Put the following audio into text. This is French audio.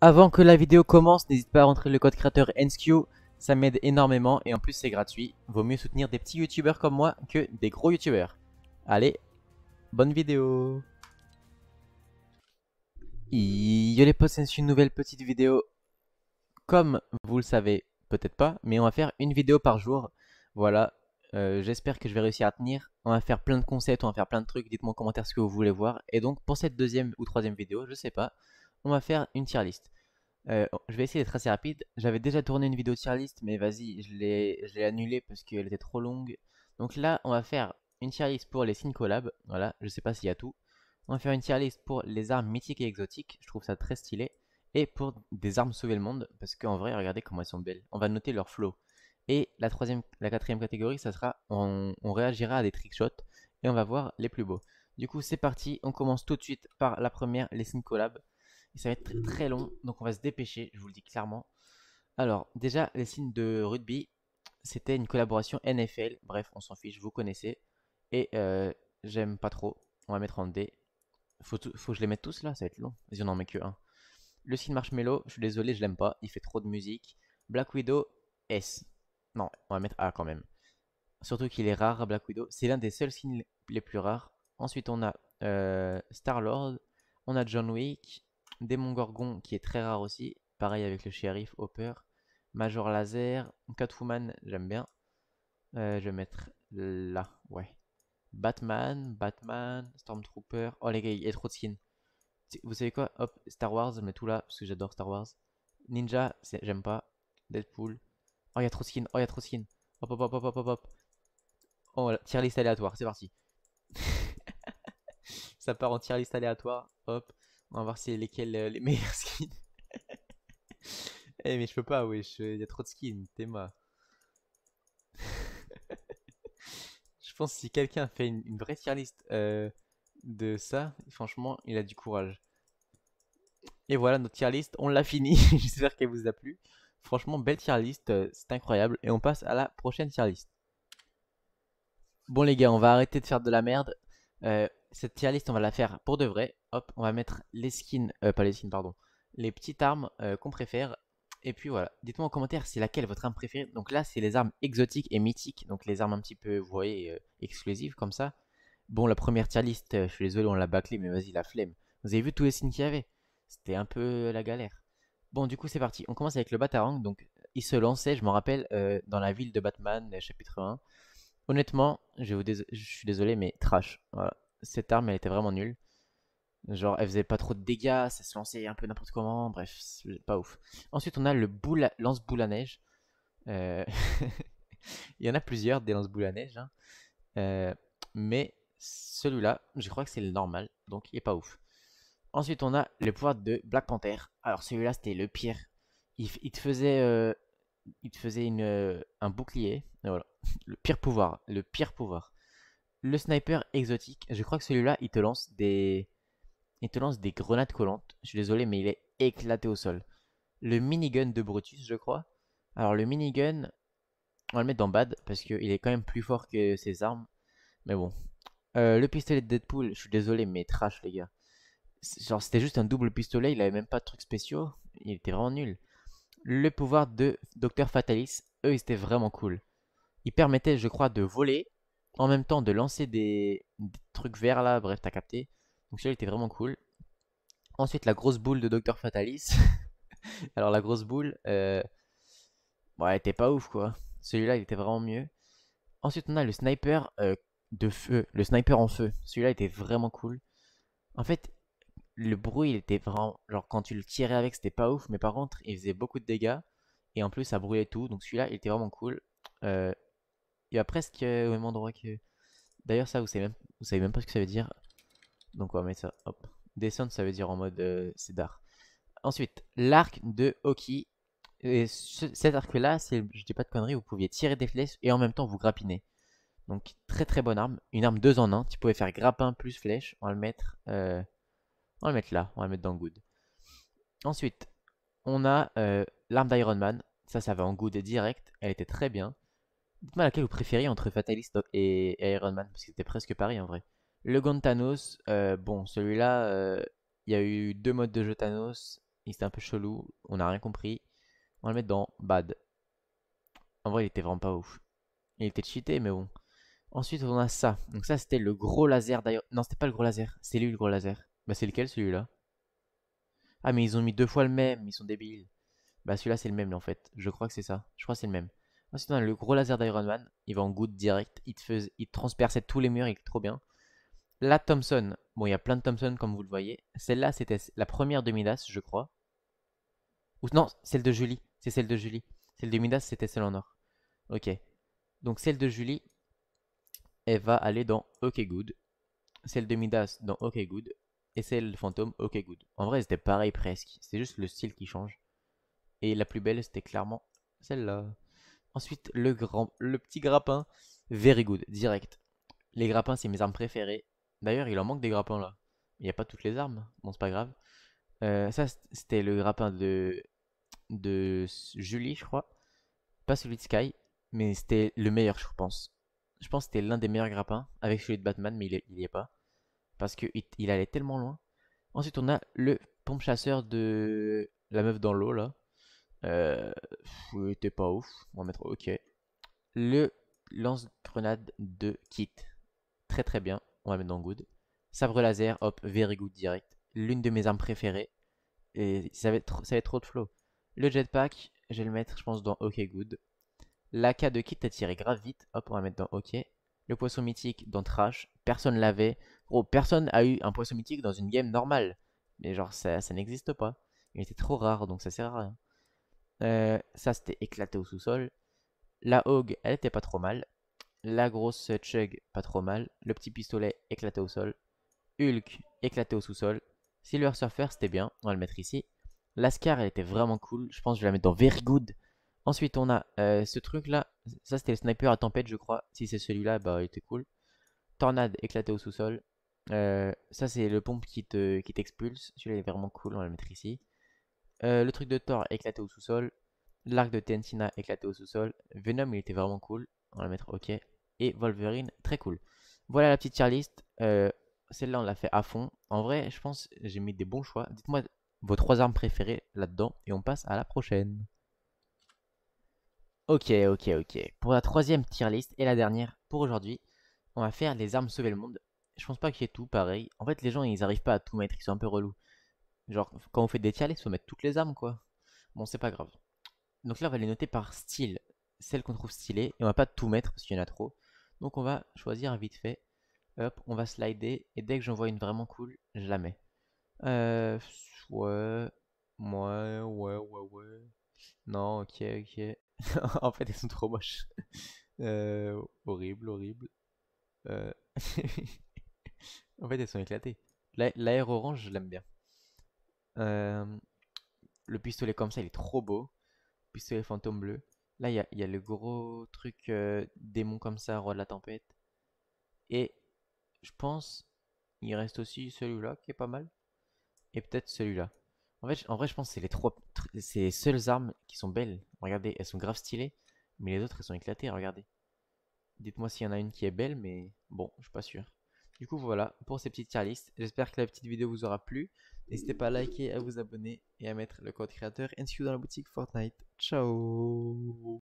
Avant que la vidéo commence, n'hésite pas à rentrer le code créateur NSQ, ça m'aide énormément et en plus c'est gratuit. Vaut mieux soutenir des petits youtubeurs comme moi que des gros youtubeurs. Allez, bonne vidéo Yo les potes, c'est une nouvelle petite vidéo. Comme vous le savez peut-être pas, mais on va faire une vidéo par jour. Voilà, euh, j'espère que je vais réussir à tenir. On va faire plein de concepts, on va faire plein de trucs. Dites-moi en commentaire ce que vous voulez voir. Et donc pour cette deuxième ou troisième vidéo, je sais pas, on va faire une tier list. Euh, oh, je vais essayer d'être assez rapide. J'avais déjà tourné une vidéo tier list, mais vas-y, je l'ai annulée parce qu'elle était trop longue. Donc là, on va faire une tier list pour les signes collab. Voilà, je sais pas s'il y a tout. On va faire une tier list pour les armes mythiques et exotiques. Je trouve ça très stylé. Et pour des armes sauver le monde, parce qu'en vrai, regardez comment elles sont belles. On va noter leur flow. Et la troisième, la quatrième catégorie, ça sera, on, réagira à des trickshots et on va voir les plus beaux. Du coup, c'est parti. On commence tout de suite par la première, les signes ça va être très, long, donc on va se dépêcher, je vous le dis clairement. Alors, déjà, les signes de rugby, c'était une collaboration NFL. Bref, on s'en fiche, vous connaissez. Et euh, j'aime pas trop. On va mettre en D. Faut, que je les mette tous là, ça va être long. Vas-y, on en met que un. Le signe Marshmello, je suis désolé, je l'aime pas. Il fait trop de musique. Black Widow, S. Non, on va mettre A quand même. Surtout qu'il est rare, Black Widow. C'est l'un des seuls signes les plus rares. Ensuite, on a euh, Star-Lord. On a John Wick. Démon Gorgon, qui est très rare aussi. Pareil avec le shérif, Hopper. Major Laser. Catwoman, j'aime bien. Euh, je vais mettre là, ouais. Batman, Batman, Stormtrooper. Oh les gars, il y a trop de skins. Vous savez quoi Hop, Star Wars, je mets tout là, parce que j'adore Star Wars. Ninja, j'aime pas. Deadpool. Oh, il y a trop de skins, oh, il y a trop de skins. Hop, hop, hop, hop, hop, hop. Oh, voilà, tier liste aléatoire, c'est parti. ça part en tier liste aléatoire. Hop. On va voir si lesquels euh, les meilleurs skins. Eh mais je peux pas, oui, euh, il y a trop de skins, Téma je pense si quelqu'un fait une, vraie tier list euh, de ça, franchement, il a du courage. Et voilà, notre tier list, on l'a fini. J'espère qu'elle vous a plu. Franchement, belle tier list, c'est incroyable. Et on passe à la prochaine tier list. Bon les gars, on va arrêter de faire de la merde. cette tier list, on va la faire pour de vrai. Hop, on va mettre les skins, euh, pas les skins, pardon, les petites armes euh, qu'on préfère. Et puis voilà, dites-moi en commentaire c'est laquelle votre arme préférée. Donc là, c'est les armes exotiques et mythiques, donc les armes un petit peu, vous voyez, euh, exclusives comme ça. Bon, la première tier list, je suis désolé, on l'a bâclé mais vas-y, la flemme. Vous avez vu tous les skins qu'il y avait C'était un peu la galère. Bon, du coup, c'est parti. On commence avec le Batarang. Donc, il se lançait, je m'en rappelle, dans la ville de Batman, chapitre 1. Honnêtement, je, vous je suis désolé, mais trash. Cette arme, elle était vraiment nulle. Genre, elle faisait pas trop de dégâts, ça se lançait un peu n'importe comment, bref, pas ouf. Ensuite, on a le lance-boule à neige. Euh, il y en a plusieurs des lance-boule à neige. Hein. Euh, mais celui-là, je crois que c'est le normal, donc il est pas ouf. Ensuite, on a le pouvoir de Black Panther. Alors, celui-là, c'était le pire. Il, te faisait, euh, il faisait une, un bouclier. Le pire pouvoir. Le pire pouvoir. Le sniper exotique. Je crois que celui-là, il te lance des il te lance des grenades collantes. Je suis désolé, mais il est éclaté au sol. Le minigun de Brutus, je crois. Alors, le minigun, on va le mettre dans Bad parce qu'il est quand même plus fort que ses armes. Mais bon. Euh, le pistolet de Deadpool, je suis désolé, mais trash, les gars. Genre, c'était juste un double pistolet, il avait même pas de trucs spéciaux. Il était vraiment nul. Le pouvoir de Dr. Fatalis, eux, ils étaient vraiment cool. Ils permettaient, je crois, de voler, en même temps de lancer des, des trucs verts là, bref, t'as capté. Donc celui-là était vraiment cool. Ensuite, la grosse boule de Dr Fatalis. Alors la grosse boule, euh, elle était pas ouf quoi. Celui-là, il était vraiment mieux. Ensuite, on a le sniper euh, de feu, le sniper en feu. Celui-là était vraiment cool. En fait, le bruit, il était vraiment... Genre quand tu le tirais avec, c'était pas ouf, mais par contre, il faisait beaucoup de dégâts. Et en plus, ça brûlait tout. Donc celui-là, il était vraiment cool. Euh, il y a presque au même endroit que... D'ailleurs, ça, vous savez, même... vous savez même pas ce que ça veut dire. Donc on va mettre ça, hop. Descendre, ça veut dire en mode euh, c'est Ensuite, l'arc de Hoki Et cet arc-là, je dis pas de conneries, vous pouviez tirer des flèches et en même temps vous grappiner. Donc très très bonne arme. Une arme 2 en 1. Tu pouvais faire grappin plus flèche. On va le mettre, euh, on va le mettre là. On va le mettre dans Good. Ensuite, on a euh, l'arme d'Iron Man. Ça, ça va en Good et direct. Elle était très bien. Dites-moi laquelle vous préférez entre Fatalist et Iron Man. Parce que c'était presque pareil en vrai. Le gant Thanos, euh, bon, celui-là, euh, il y a eu deux modes de jeu Thanos. Il était un peu chelou, on n'a rien compris. On va le mettre dans Bad. En vrai, il était vraiment pas ouf. Il était cheaté, mais bon. Ensuite, on a ça. Donc ça, c'était le gros laser d'ailleurs. Non, c'était pas le gros laser. C'est lui le gros laser. Bah, c'est lequel celui-là Ah, mais ils ont mis deux fois le même. Ils sont débiles. Bah, celui-là, c'est le même en fait. Je crois que c'est ça. Je crois que c'est le même. Ensuite, on a le gros laser d'Iron Man. Il va en goutte direct. Il, te il transperçait tous les murs. Il est trop bien. La Thompson, bon, il y a plein de Thompson comme vous le voyez. Celle-là, c'était la première de Midas, je crois. Ou non, celle de Julie. C'est celle de Julie. Celle de Midas, c'était celle en or. Ok. Donc celle de Julie, elle va aller dans OK Good. Celle de Midas dans OK Good. Et celle de Fantôme, OK Good. En vrai, c'était pareil presque. C'est juste le style qui change. Et la plus belle, c'était clairement celle-là. Ensuite, le, grand, le petit grappin. Very good, direct. Les grappins, c'est mes armes préférées. D'ailleurs, il en manque des grappins là. Il n'y a pas toutes les armes. Bon, c'est pas grave. Euh, ça, c'était le grappin de... de Julie, je crois. Pas celui de Sky, mais c'était le meilleur, je pense. Je pense que c'était l'un des meilleurs grappins avec celui de Batman, mais il n'y est pas. Parce qu'il il allait tellement loin. Ensuite, on a le pompe chasseur de la meuf dans l'eau là. Euh, pas ouf. On va mettre OK. Le lance-grenade de Kit. Très très bien. On va mettre dans good. Sabre laser, hop, very good direct. L'une de mes armes préférées. Et ça va ça trop de flow. Le jetpack, je vais le mettre, je pense, dans OK good. K de kit à tiré grave vite. Hop, on va mettre dans OK. Le poisson mythique dans trash. Personne l'avait. Gros, personne a eu un poisson mythique dans une game normale. Mais genre, ça, ça n'existe pas. Il était trop rare, donc ça sert à rien. Euh, ça, c'était éclaté au sous-sol. La hog elle était pas trop mal. La grosse Chug, pas trop mal. Le petit pistolet éclaté au sol. Hulk, éclaté au sous-sol. Silver Surfer, c'était bien. On va le mettre ici. Lascar, elle était vraiment cool. Je pense que je vais la mettre dans Very Good. Ensuite, on a euh, ce truc-là. Ça, c'était le sniper à tempête, je crois. Si c'est celui-là, bah, il était cool. Tornade, éclaté au sous-sol. Euh, ça, c'est le pompe qui Te, qui Celui-là est vraiment cool. On va le mettre ici. Euh, le truc de Thor, éclaté au sous-sol. L'arc de Tensina, éclaté au sous-sol. Venom, il était vraiment cool. On va mettre OK. Et Wolverine, très cool. Voilà la petite tier list. Euh, celle-là, on l'a fait à fond. En vrai, je pense j'ai mis des bons choix. Dites-moi vos trois armes préférées là-dedans et on passe à la prochaine. Ok, ok, ok. Pour la troisième tier list et la dernière pour aujourd'hui, on va faire les armes sauver le monde. Je pense pas que y tout pareil. En fait, les gens, ils arrivent pas à tout mettre, ils sont un peu relous. Genre, quand on fait des tier il faut mettre toutes les armes, quoi. Bon, c'est pas grave. Donc là, on va les noter par style celle qu'on trouve stylée. Et on va pas tout mettre parce qu'il y en a trop. Donc on va choisir vite fait. Hop, on va slider. Et dès que j'en vois une vraiment cool, je la mets. Euh, ouais, ouais, ouais, ouais, ouais. Non, ok, ok. en fait, elles sont trop moches. Euh, horrible, horrible. Euh... en fait, elles sont éclatées. L'air orange, je l'aime bien. Euh... Le pistolet comme ça, il est trop beau. Pistolet fantôme bleu. Là, il y a, le gros truc euh, démon comme ça, roi de la tempête. Et je pense, il reste aussi celui-là qui est pas mal. Et peut-être celui-là. En fait, en vrai, je pense que c'est les trois, c'est seules armes qui sont belles. Regardez, elles sont grave stylées, mais les autres, elles sont éclatées. Regardez. Dites-moi s'il y en a une qui est belle, mais bon, je suis pas sûr. Du coup, voilà pour ces petites tier J'espère que la petite vidéo vous aura plu. N'hésitez pas à liker, à vous abonner et à mettre le code créateur inscrit dans la boutique Fortnite. Ciao